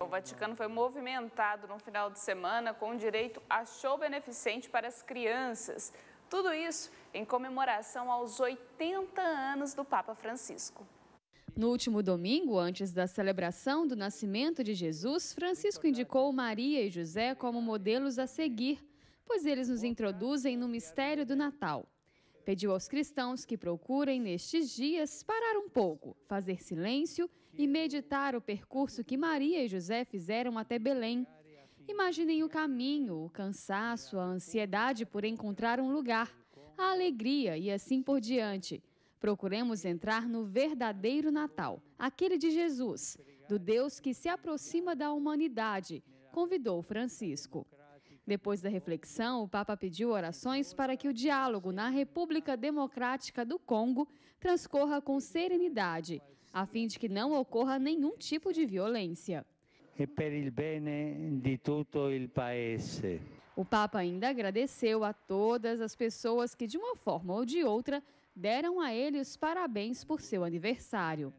O Vaticano foi movimentado no final de semana com direito a show beneficente para as crianças. Tudo isso em comemoração aos 80 anos do Papa Francisco. No último domingo, antes da celebração do nascimento de Jesus, Francisco indicou Maria e José como modelos a seguir, pois eles nos introduzem no mistério do Natal. Pediu aos cristãos que procurem nestes dias parar um pouco, fazer silêncio e meditar o percurso que Maria e José fizeram até Belém. Imaginem o caminho, o cansaço, a ansiedade por encontrar um lugar, a alegria e assim por diante. Procuremos entrar no verdadeiro Natal, aquele de Jesus, do Deus que se aproxima da humanidade, convidou Francisco. Depois da reflexão, o Papa pediu orações para que o diálogo na República Democrática do Congo transcorra com serenidade, a fim de que não ocorra nenhum tipo de violência. E per il bene di tutto il paese. O Papa ainda agradeceu a todas as pessoas que, de uma forma ou de outra, deram a ele os parabéns por seu aniversário.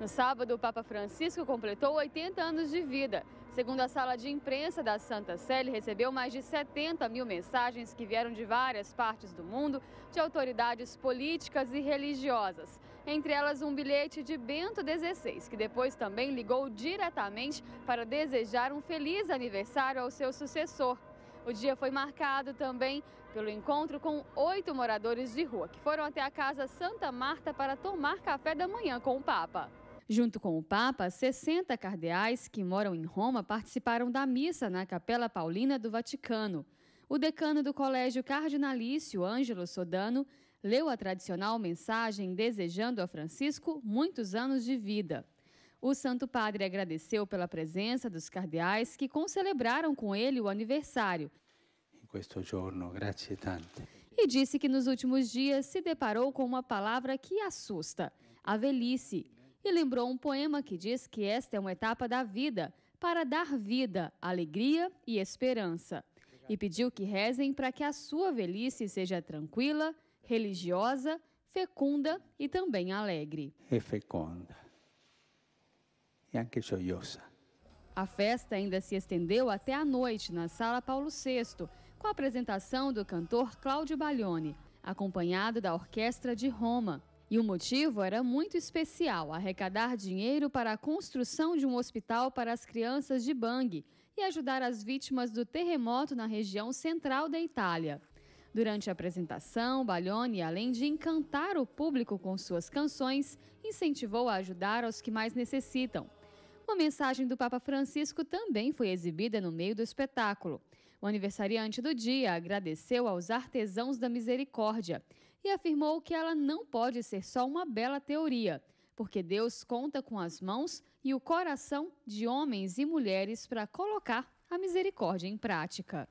No sábado, o Papa Francisco completou 80 anos de vida Segundo a sala de imprensa da Santa Sé, ele recebeu mais de 70 mil mensagens que vieram de várias partes do mundo de autoridades políticas e religiosas. Entre elas, um bilhete de Bento XVI, que depois também ligou diretamente para desejar um feliz aniversário ao seu sucessor. O dia foi marcado também pelo encontro com oito moradores de rua que foram até a Casa Santa Marta para tomar café da manhã com o Papa. Junto com o Papa, 60 cardeais que moram em Roma participaram da missa na Capela Paulina do Vaticano. O decano do Colégio Cardinalício, Ângelo Sodano, leu a tradicional mensagem desejando a Francisco muitos anos de vida. O Santo Padre agradeceu pela presença dos cardeais que concelebraram com ele o aniversário. Giorno, e disse que nos últimos dias se deparou com uma palavra que assusta: a velhice e lembrou um poema que diz que esta é uma etapa da vida para dar vida, alegria e esperança. E pediu que rezem para que a sua velhice seja tranquila, religiosa, fecunda e também alegre. É fecunda. E anche gioiosa. A festa ainda se estendeu até a noite na Sala Paulo VI, com a apresentação do cantor Cláudio Baglioni, acompanhado da Orquestra de Roma. E o motivo era muito especial: arrecadar dinheiro para a construção de um hospital para as crianças de Bang e ajudar as vítimas do terremoto na região central da Itália. Durante a apresentação, Baglioni, além de encantar o público com suas canções, incentivou a ajudar aos que mais necessitam. Uma mensagem do Papa Francisco também foi exibida no meio do espetáculo. O aniversariante do dia agradeceu aos artesãos da misericórdia, e afirmou que ela não pode ser só uma bela teoria, porque Deus conta com as mãos e o coração de homens e mulheres para colocar a misericórdia em prática.